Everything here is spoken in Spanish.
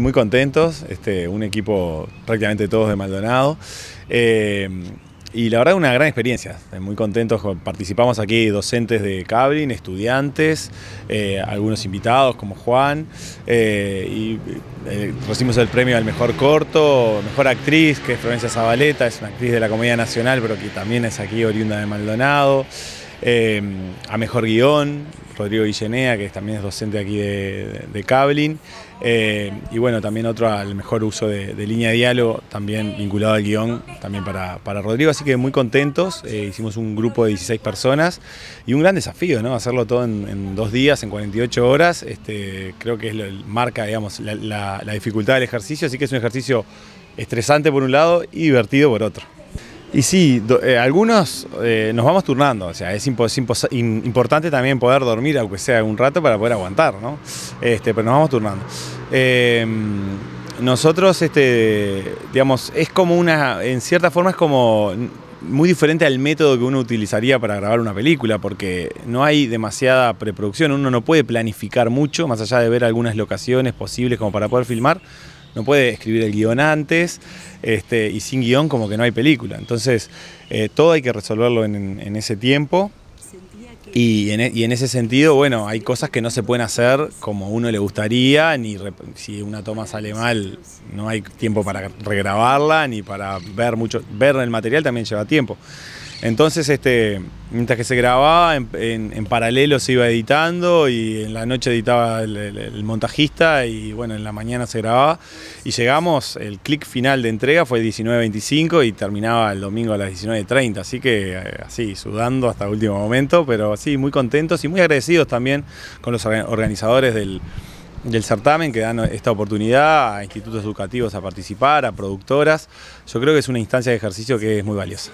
Muy contentos, este, un equipo prácticamente todos de Maldonado. Eh, y la verdad una gran experiencia, eh, muy contentos, participamos aquí docentes de Cabrin, estudiantes, eh, algunos invitados como Juan, y recibimos el premio al mejor corto, mejor actriz, que es Florencia Zabaleta, es una actriz de la Comedia Nacional, pero que también es aquí oriunda de Maldonado. a mejor guión, Rodrigo Guillenea, que también es docente aquí de, de Cablin. Eh, y bueno, también otro al mejor uso de, línea de diálogo, también vinculado al guión, también para, Rodrigo. Así que muy contentos, eh, hicimos un grupo de 16 personas y un gran desafío, ¿no? Hacerlo todo en, dos días, en 48 horas, este, creo que es marca, digamos, la dificultad del ejercicio, así que es un ejercicio estresante por un lado y divertido por otro. Y sí, eh, algunos eh, nos vamos turnando, o sea, es, importante también poder dormir, aunque sea un rato, para poder aguantar, ¿no? Este, pero nos vamos turnando. Em, nosotros, este, digamos, es como una, en cierta forma es como muy diferente al método que uno utilizaría para grabar una película, porque no hay demasiada preproducción, uno no puede planificar mucho, más allá de ver algunas locaciones posibles como para poder filmar no puede escribir el guión antes, este, y sin guión como que no hay película. Entonces, eh, todo hay que resolverlo en, ese tiempo. E, y en, ese sentido, bueno, hay cosas que no se pueden hacer como uno le gustaría, ni si una toma sale mal, no hay tiempo para regrabarla, ni para ver mucho. Ver el material también lleva tiempo. Entonces, este, mientras que se grababa, en, paralelo se iba editando y en la noche editaba el, montajista y bueno, en la mañana se grababa. Y llegamos, el clic final de entrega fue 19.25 y terminaba el domingo a las 19.30. Así que eh, así, sudando hasta el último momento, pero así, muy contentos y muy agradecidos también con los organizadores del certamen que dan esta oportunidad a institutos educativos a participar, a productoras. Yo creo que es una instancia de ejercicio que es muy valiosa.